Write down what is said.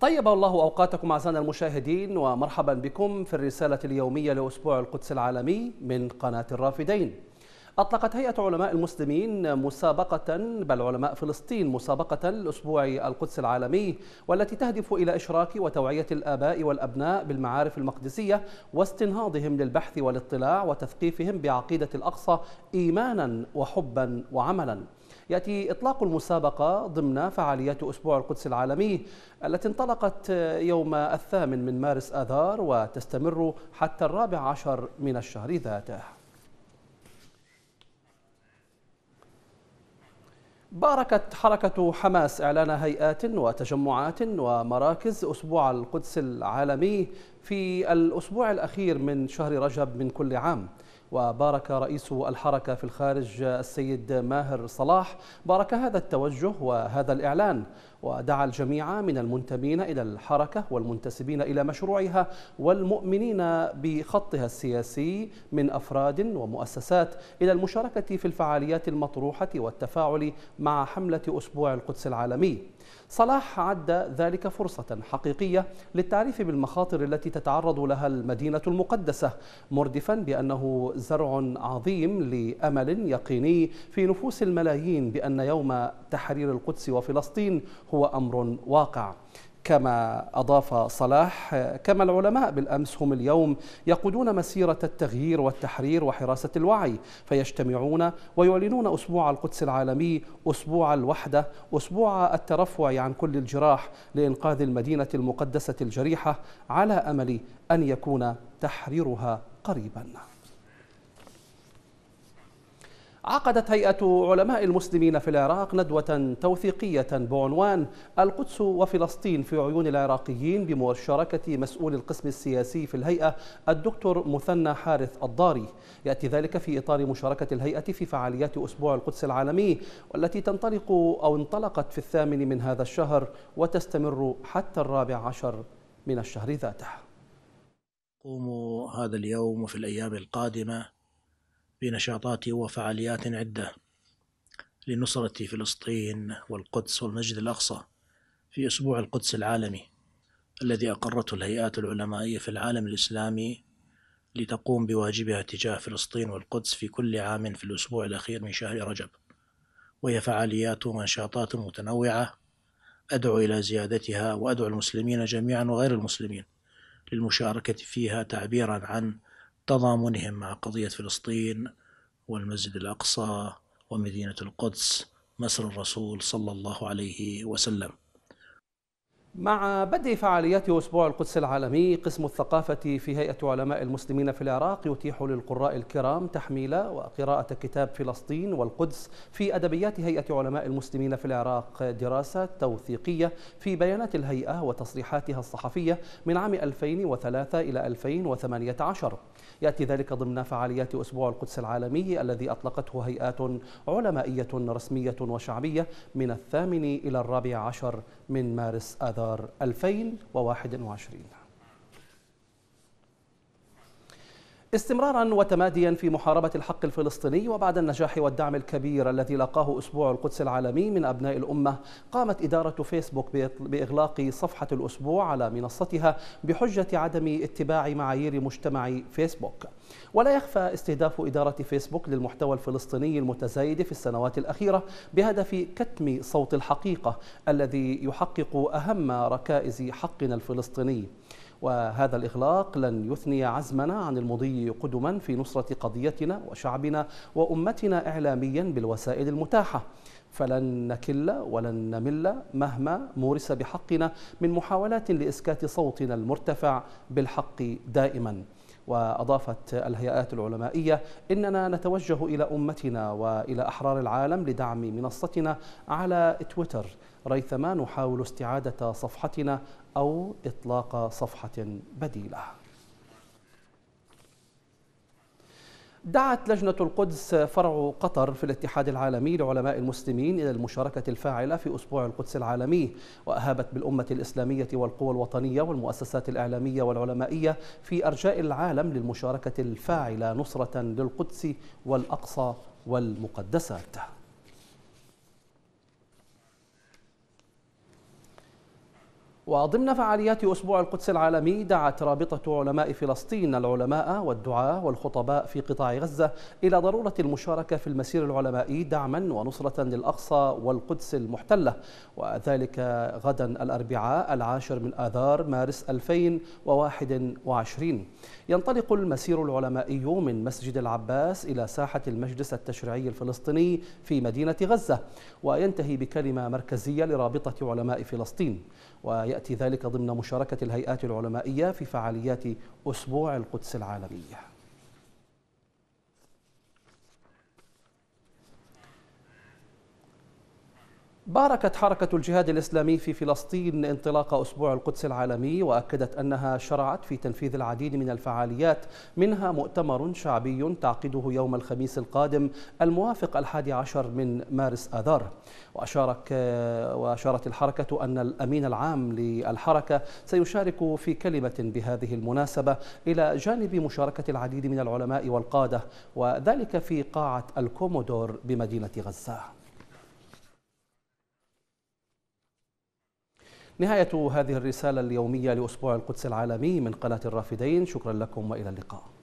طيب الله أوقاتكم أعزائنا المشاهدين ومرحبا بكم في الرسالة اليومية لأسبوع القدس العالمي من قناة الرافدين أطلقت هيئة علماء المسلمين مسابقة بل علماء فلسطين مسابقة لأسبوع القدس العالمي والتي تهدف إلى إشراك وتوعية الآباء والأبناء بالمعارف المقدسية واستنهاضهم للبحث والاطلاع وتثقيفهم بعقيدة الأقصى إيمانا وحبا وعملا يأتي إطلاق المسابقة ضمن فعاليات أسبوع القدس العالمي التي انطلقت يوم الثامن من مارس آذار وتستمر حتى الرابع عشر من الشهر ذاته باركت حركة حماس إعلان هيئات وتجمعات ومراكز أسبوع القدس العالمي في الأسبوع الأخير من شهر رجب من كل عام وبارك رئيس الحركة في الخارج السيد ماهر صلاح بارك هذا التوجه وهذا الإعلان ودعا الجميع من المنتمين إلى الحركة والمنتسبين إلى مشروعها والمؤمنين بخطها السياسي من أفراد ومؤسسات إلى المشاركة في الفعاليات المطروحة والتفاعل مع حملة أسبوع القدس العالمي صلاح عد ذلك فرصة حقيقية للتعريف بالمخاطر التي تتعرض لها المدينة المقدسة مردفا بأنه زرع عظيم لأمل يقيني في نفوس الملايين بأن يوم تحرير القدس وفلسطين هو أمر واقع كما أضاف صلاح كما العلماء بالأمس هم اليوم يقودون مسيرة التغيير والتحرير وحراسة الوعي فيجتمعون ويعلنون أسبوع القدس العالمي أسبوع الوحدة أسبوع الترفع عن كل الجراح لإنقاذ المدينة المقدسة الجريحة على أمل أن يكون تحريرها قريباً عقدت هيئة علماء المسلمين في العراق ندوة توثيقية بعنوان القدس وفلسطين في عيون العراقيين بمشاركة مسؤول القسم السياسي في الهيئة الدكتور مثنى حارث الضاري يأتي ذلك في إطار مشاركة الهيئة في فعاليات أسبوع القدس العالمي والتي تنطلق أو انطلقت في الثامن من هذا الشهر وتستمر حتى الرابع عشر من الشهر ذاته قوموا هذا اليوم وفي الأيام القادمة بنشاطات وفعاليات عدة لنصرة فلسطين والقدس والمسجد الأقصى في أسبوع القدس العالمي الذي أقرته الهيئات العلمائية في العالم الإسلامي لتقوم بواجبها تجاه فلسطين والقدس في كل عام في الأسبوع الأخير من شهر رجب وهي فعاليات ونشاطات متنوعة أدعو إلى زيادتها وأدعو المسلمين جميعا وغير المسلمين للمشاركة فيها تعبيرا عن تضامنهم مع قضية فلسطين والمسجد الأقصى ومدينة القدس مصر الرسول صلى الله عليه وسلم مع بدء فعاليات أسبوع القدس العالمي قسم الثقافة في هيئة علماء المسلمين في العراق يتيح للقراء الكرام تحميل وقراءة كتاب فلسطين والقدس في أدبيات هيئة علماء المسلمين في العراق دراسة توثيقية في بيانات الهيئة وتصريحاتها الصحفية من عام 2003 إلى 2018 يأتي ذلك ضمن فعاليات أسبوع القدس العالمي الذي أطلقته هيئات علمائية رسمية وشعبية من الثامن إلى الرابع عشر من مارس آذار آذار 2021 استمرارا وتماديا في محاربة الحق الفلسطيني وبعد النجاح والدعم الكبير الذي لقاه أسبوع القدس العالمي من أبناء الأمة قامت إدارة فيسبوك بإغلاق صفحة الأسبوع على منصتها بحجة عدم اتباع معايير مجتمع فيسبوك ولا يخفى استهداف إدارة فيسبوك للمحتوى الفلسطيني المتزايد في السنوات الأخيرة بهدف كتم صوت الحقيقة الذي يحقق أهم ركائز حقنا الفلسطيني وهذا الإغلاق لن يثني عزمنا عن المضي قدما في نصرة قضيتنا وشعبنا وأمتنا إعلاميا بالوسائل المتاحة فلن نكل ولن نمل مهما مورس بحقنا من محاولات لإسكات صوتنا المرتفع بالحق دائما وأضافت الهيئات العلمائية إننا نتوجه إلى أمتنا وإلى أحرار العالم لدعم منصتنا على تويتر ريثما نحاول استعادة صفحتنا أو إطلاق صفحة بديلة دعت لجنة القدس فرع قطر في الاتحاد العالمي لعلماء المسلمين إلى المشاركة الفاعلة في أسبوع القدس العالمي وأهابت بالأمة الإسلامية والقوى الوطنية والمؤسسات الإعلامية والعلمائية في أرجاء العالم للمشاركة الفاعلة نصرة للقدس والأقصى والمقدسات وضمن فعاليات أسبوع القدس العالمي دعت رابطة علماء فلسطين العلماء والدعاة والخطباء في قطاع غزة إلى ضرورة المشاركة في المسير العلمائي دعما ونصرة للأقصى والقدس المحتلة وذلك غدا الأربعاء العاشر من آذار مارس 2021 ينطلق المسير العلمائي من مسجد العباس إلى ساحة المجلس التشريعي الفلسطيني في مدينة غزة وينتهي بكلمة مركزية لرابطة علماء فلسطين وي ويأتي ذلك ضمن مشاركة الهيئات العلمائية في فعاليات أسبوع القدس العالمية باركت حركة الجهاد الإسلامي في فلسطين انطلاق أسبوع القدس العالمي وأكدت أنها شرعت في تنفيذ العديد من الفعاليات منها مؤتمر شعبي تعقده يوم الخميس القادم الموافق الحادي عشر من مارس آذار وأشارك وأشارت الحركة أن الأمين العام للحركة سيشارك في كلمة بهذه المناسبة إلى جانب مشاركة العديد من العلماء والقادة وذلك في قاعة الكومودور بمدينة غزة نهاية هذه الرسالة اليومية لأسبوع القدس العالمي من قناة الرافدين شكرا لكم وإلى اللقاء